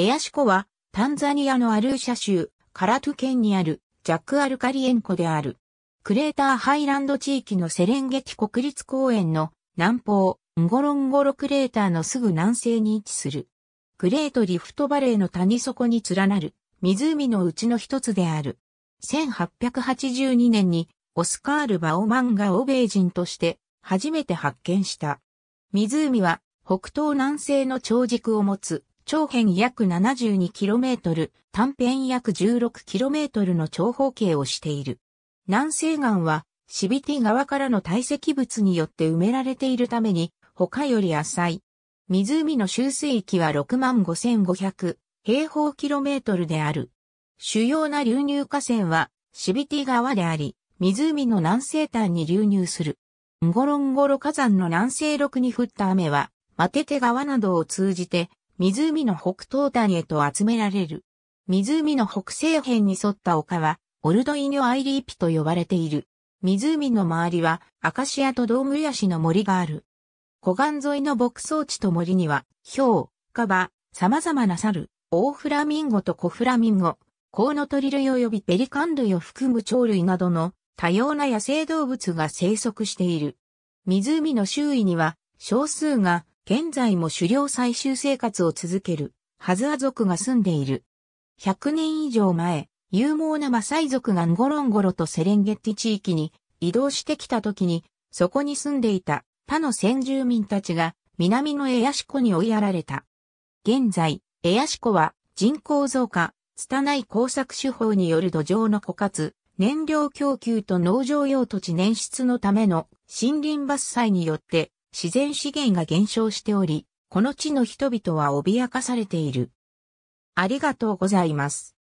エアシコは、タンザニアのアルーシャ州、カラト県にある、ジャック・アルカリエン湖である。クレーターハイランド地域のセレンゲティ国立公園の南方、ンゴロンゴロクレーターのすぐ南西に位置する。グレートリフトバレーの谷底に連なる湖のうちの一つである。1882年にオスカール・バオマンが欧米人として初めて発見した。湖は北東南西の長軸を持つ長辺約 72km、短辺約 16km の長方形をしている。南西岸は、シビティ側からの堆積物によって埋められているために、他より浅い。湖の周水域は65,500平方キロメートルである。主要な流入河川は、シビティ川であり、湖の南西端に流入する。ンゴロンゴロ火山の南西麓に降った雨は、マテテ川などを通じて、湖の北東端へと集められる。湖の北西辺に沿った丘は、オルドイニョ・アイリーピと呼ばれている。湖の周りは、アカシアとドウムヤシの森がある。湖岸沿いの牧草地と森には、ヒョウ、カバ、様々な猿、オーフラミンゴとコフラミンゴ、コウノトリ類及びペリカン類を含む鳥類などの多様な野生動物が生息している。湖の周囲には少数が現在も狩猟採集生活を続けるハズア族が住んでいる。100年以上前、勇猛なマサイ族がンゴロンゴロとセレンゲッティ地域に移動してきた時に、そこに住んでいた他の先住民たちが南のエヤシコに追いやられた。現在、エヤシコは人口増加、拙い工作手法による土壌の枯渇、燃料供給と農場用土地捻出のための森林伐採によって自然資源が減少しており、この地の人々は脅かされている。ありがとうございます。